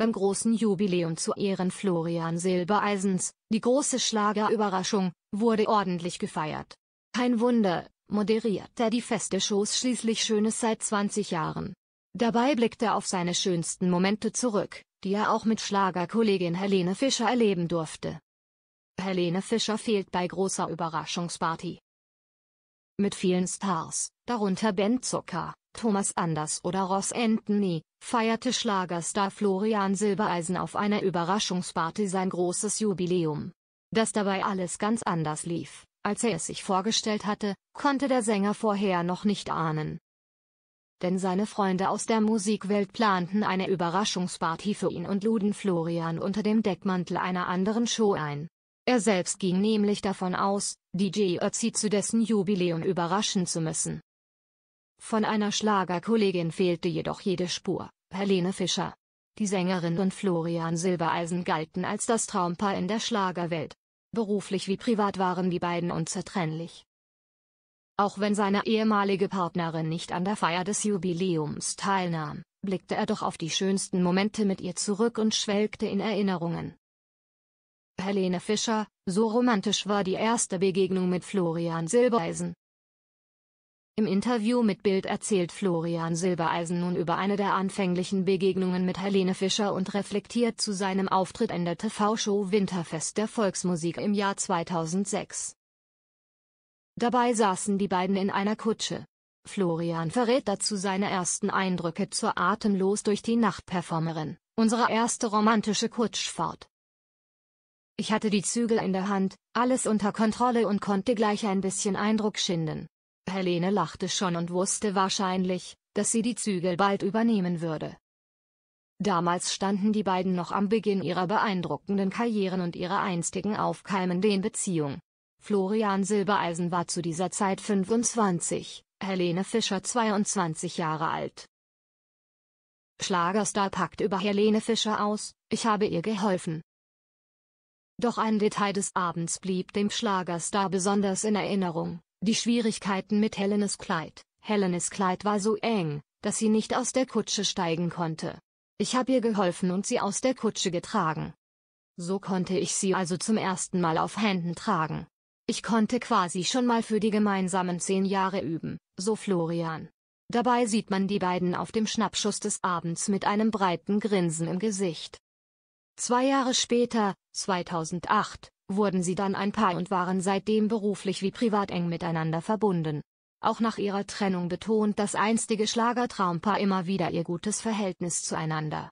beim großen Jubiläum zu Ehren Florian Silbereisens, die große Schlagerüberraschung, wurde ordentlich gefeiert. Kein Wunder, moderiert er die feste Shows schließlich Schönes seit 20 Jahren. Dabei blickt er auf seine schönsten Momente zurück, die er auch mit Schlagerkollegin Helene Fischer erleben durfte. Helene Fischer fehlt bei großer Überraschungsparty. Mit vielen Stars, darunter Ben Zucker, Thomas Anders oder Ross Anthony, feierte Schlagerstar Florian Silbereisen auf einer Überraschungsparty sein großes Jubiläum. Dass dabei alles ganz anders lief, als er es sich vorgestellt hatte, konnte der Sänger vorher noch nicht ahnen. Denn seine Freunde aus der Musikwelt planten eine Überraschungsparty für ihn und luden Florian unter dem Deckmantel einer anderen Show ein. Er selbst ging nämlich davon aus, DJ Ötzi zu dessen Jubiläum überraschen zu müssen. Von einer Schlagerkollegin fehlte jedoch jede Spur, Helene Fischer. Die Sängerin und Florian Silbereisen galten als das Traumpaar in der Schlagerwelt. Beruflich wie privat waren die beiden unzertrennlich. Auch wenn seine ehemalige Partnerin nicht an der Feier des Jubiläums teilnahm, blickte er doch auf die schönsten Momente mit ihr zurück und schwelgte in Erinnerungen. Helene Fischer, so romantisch war die erste Begegnung mit Florian Silbereisen. Im Interview mit Bild erzählt Florian Silbereisen nun über eine der anfänglichen Begegnungen mit Helene Fischer und reflektiert zu seinem Auftritt in der TV-Show Winterfest der Volksmusik im Jahr 2006. Dabei saßen die beiden in einer Kutsche. Florian verrät dazu seine ersten Eindrücke zur Atemlos durch die Nacht-Performerin, unsere erste romantische Kutschfahrt. Ich hatte die Zügel in der Hand, alles unter Kontrolle und konnte gleich ein bisschen Eindruck schinden. Helene lachte schon und wusste wahrscheinlich, dass sie die Zügel bald übernehmen würde. Damals standen die beiden noch am Beginn ihrer beeindruckenden Karrieren und ihrer einstigen aufkeimenden Beziehung. Florian Silbereisen war zu dieser Zeit 25, Helene Fischer 22 Jahre alt. Schlagerstar packt über Helene Fischer aus, ich habe ihr geholfen. Doch ein Detail des Abends blieb dem Schlagerstar besonders in Erinnerung. Die Schwierigkeiten mit Helenes Kleid. Helenes Kleid war so eng, dass sie nicht aus der Kutsche steigen konnte. Ich habe ihr geholfen und sie aus der Kutsche getragen. So konnte ich sie also zum ersten Mal auf Händen tragen. Ich konnte quasi schon mal für die gemeinsamen zehn Jahre üben, so Florian. Dabei sieht man die beiden auf dem Schnappschuss des Abends mit einem breiten Grinsen im Gesicht. Zwei Jahre später, 2008, wurden sie dann ein Paar und waren seitdem beruflich wie privat eng miteinander verbunden. Auch nach ihrer Trennung betont das einstige Schlagertraumpaar immer wieder ihr gutes Verhältnis zueinander.